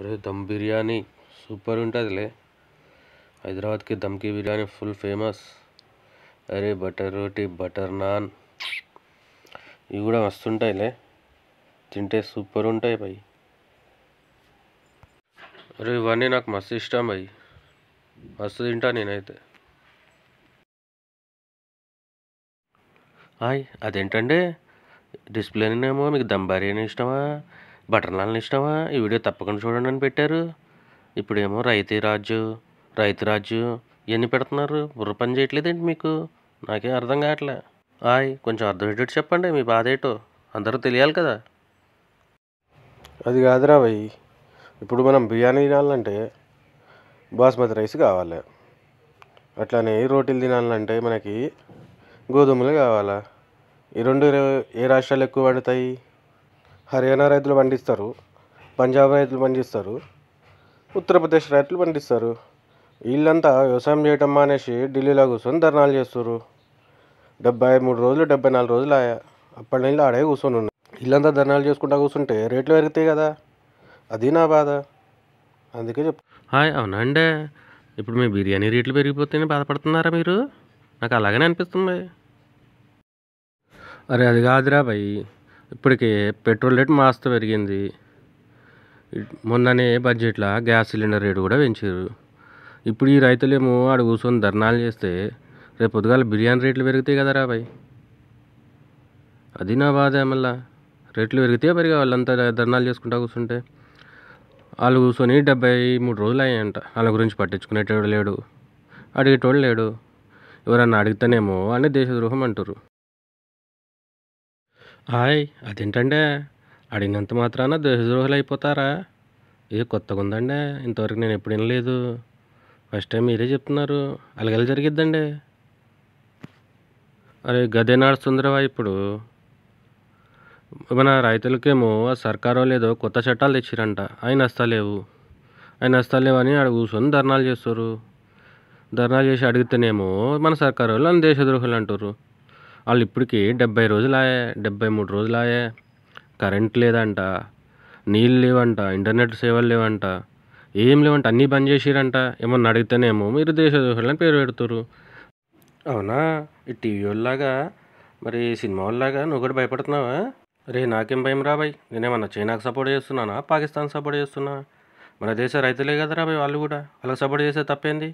ఈరోజు దమ్ బిర్యానీ సూపర్ ఉంటుందిలే హైదరాబాద్కి దమ్కి బిర్యానీ ఫుల్ ఫేమస్ అరే బటర్ రోటీ బటర్ నాన్ ఇవి కూడా వస్తుంటాయిలే తింటే సూపర్ ఉంటాయి భయ్ అరే ఇవన్నీ నాకు మస్తు ఇష్టం భయ్ మస్తు తింటా నేనైతే హాయ్ అదేంటండి డిస్ప్లేనేమో మీకు దమ్ బిర్యానీ ఇష్టమా బటర్ నాన్లు ఇష్టమా ఈ వీడియో తప్పకుండా చూడండి అని పెట్టారు ఇప్పుడేమో రైతు రాజు రైతు రాజు ఇవన్నీ పెడుతున్నారు బుర్ర పని చేయట్లేదేంటి మీకు నాకేం అర్థం కావట్లే ఆయ్ కొంచెం అర్థమయ్యేటట్టు చెప్పండి మీ బాధ ఏటో అందరూ తెలియాలి కదా అది కాదురా భయ్ ఇప్పుడు మనం బిర్యానీ తినాలంటే బాస్మతి రైస్ కావాలి అట్లానే రోటీలు తినాలంటే మనకి గోధుమలు కావాలా ఈ రెండు ఏ రాష్ట్రాలు ఎక్కువ పండుతాయి హర్యానా రైతులు పండిస్తారు పంజాబ్ రైతులు పండిస్తారు ఉత్తరప్రదేశ్ రైతులు పండిస్తారు వీళ్ళంతా వ్యవసాయం చేయటం మానేసి ఢిల్లీలో కూర్చొని ధర్నాలు చేస్తారు డెబ్బై మూడు రోజులు డెబ్బై నాలుగు రోజులు ఆయా అప్పటి నుంచి ఆడే కూర్చొని ఉన్నాయి వీళ్ళంతా ధర్నాలు చేసుకుంటా కూర్చుంటే రేట్లు పెరుగుతాయి కదా అది నా బాధ అందుకే చెప్ హాయ్ అవునండి ఇప్పుడు మీ బిర్యానీ రేట్లు పెరిగిపోతేనే బాధపడుతున్నారా మీరు నాకు అలాగనే అనిపిస్తుంది అరే అది కాదురా భయ్ ఇప్పటికే పెట్రోల్ రేట్ మాస్త పెరిగింది మొన్ననే బడ్జెట్లో గ్యాస్ సిలిండర్ రేటు కూడా పెంచారు ఇప్పుడు ఈ రైతులేమో ఆడ కూర్చొని ధర్నాలు చేస్తే రేపు పొద్దుగాల బిర్యానీ రేట్లు పెరుగుతాయి కదా భయ్ అది నా బాధ మళ్ళా రేట్లు పెరిగితే పెరిగా వాళ్ళంతా ధర్నాలు చేసుకుంటా కూర్చుంటే వాళ్ళు కూర్చొని డెబ్బై మూడు రోజులు అయ్యాయంట వాళ్ళ గురించి పట్టించుకునేటోడు లేడు అడిగేటోడు లేడు ఎవరన్నా అడిగితేనేమో అని దేశద్రోహం అంటారు హాయ్ అదేంటండి అడిగినంత మాత్రాన దేశద్రోహులు అయిపోతారా ఇది కొత్తగా ఉందండి ఇంతవరకు నేను ఎప్పుడు వినలేదు ఫస్ట్ టైం మీరే చెప్తున్నారు అలాగే జరిగిద్దండి అరే గదే నడుస్తుందిరావా ఇప్పుడు మన రైతులకేమో సర్కారో లేదో కొత్త చట్టాలు తెచ్చిరంట ఆయన వస్తలేవు ఆయన వస్తలేవు అని ఆడ కూర్చొని ధర్నాలు చేస్తారు ధర్నాలు చేసి అడిగితేనేమో మన సర్కారు వాళ్ళు దేశద్రోహులు అంటారు వాళ్ళు ఇప్పటికి డెబ్బై రోజులాయే డెబ్బై మూడు రోజులాయే కరెంట్ లేదంట నీళ్ళు లేవంట ఇంటర్నెట్ సేవలు లేవంట ఏం లేవంట అన్నీ బంద్ చేసిరంట ఏమన్నా అడిగితేనేమో మీరు దేశ దోషులని పేరు పెడుతురు అవునా ఈ టీవీ వాళ్ళలాగా మరి సినిమా వాళ్ళలాగా నువ్వు కూడా భయపడుతున్నావా రే నాకేం భయం రాబాయ్ నేనేమన్నా చైనాకు సపోర్ట్ చేస్తున్నానా పాకిస్తాన్ సపోర్ట్ చేస్తున్నా మన దేశ రైతులే కదా రాబాయ్ వాళ్ళు కూడా వాళ్ళకి సపోర్ట్ చేస్తే తప్పేంది